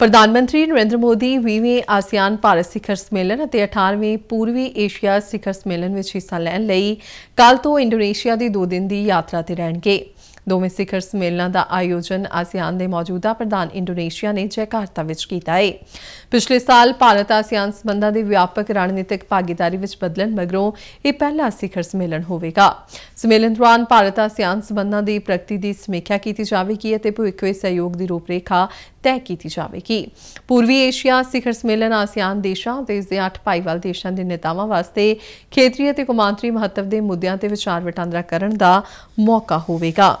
ਪ੍ਰਧਾਨ ਮੰਤਰੀ ਨਰਿੰਦਰ ਮੋਦੀ 20ਵੇਂ ਆਸੀਆਨ ਭਾਰਤ ਸਿਖਰ ਸੰਮੇਲਨ ਅਤੇ 18ਵੇਂ ਪੂਰਬੀ ਏਸ਼ੀਆ ਸਿਖਰ ਸੰਮੇਲਨ ਵਿੱਚ ਹਿੱਸਾ ਲੈਣ ਲਈ ਕੱਲ ਤੋਂ ਇੰਡੋਨੇਸ਼ੀਆ ਦੀ 2 ਦਿਨ ਦੀ ਯਾਤਰਾ ਤੇ ਰਹਿਣਗੇ ਡੋਮੈਸਟਿਕ ਹਰਸ ਮੇਲਨਾ ਦਾ ਆਯੋਜਨ ਆਸੀਆਨ ਦੇ ਮੌਜੂਦਾ ਪ੍ਰਧਾਨ ਇੰਡੋਨੇਸ਼ੀਆ ਨੇ ਜੈਕਾਰਤਾ ਵਿੱਚ ਕੀਤਾ ਹੈ ਪਿਛਲੇ ਸਾਲ ਭਾਰਤ ਆਸੀਆਨ ਸਬੰਧਾਂ ਦੀ ਵਿਆਪਕ ਰਣਨੀਤਿਕ ਭਾਗੀਦਾਰੀ ਵਿੱਚ ਬਦਲਣ ਮਗਰੋਂ ਇਹ ਪਹਿਲਾ ਸਿਖਰ ਸੰਮੇਲਨ ਹੋਵੇਗਾ ਸੰਮੇਲਨ ਦੌਰਾਨ ਭਾਰਤ ਆਸੀਆਨ ਸਬੰਧਾਂ ਦੀ ਪ੍ਰਗਤੀ ਦੀ ਸਮੀਖਿਆ ਕੀਤੀ ਜਾਵੇਗੀ ਅਤੇ ਭਵਿੱਖ ਵਿੱਚ ਸਹਿਯੋਗ ਦੀ ਰੂਪਰੇਖਾ ਤੈਅ ਕੀਤੀ ਜਾਵੇਗੀ ਪੂਰਬੀ ਏਸ਼ੀਆ ਸਿਖਰ ਸੰਮੇਲਨ ਆਸੀਆਨ ਦੇਸ਼ਾਂ ਅਤੇ ਇਸ ਦੇ 8 ਭਾਈਵਾਲ ਦੇਸ਼ਾਂ ਦੇ ਨੇਤਾਵਾਂ ਵਾਸਤੇ ਖੇਤਰੀ ਅਤੇ ਕੌਮਾਂਤਰੀ ਮਹੱਤਵ ਦੇ ਮੁੱਦਿਆਂ ਤੇ ਵਿਚਾਰ ਵਟਾਂਦਰਾ ਕਰਨ ਦਾ ਮੌਕਾ ਹੋਵੇਗਾ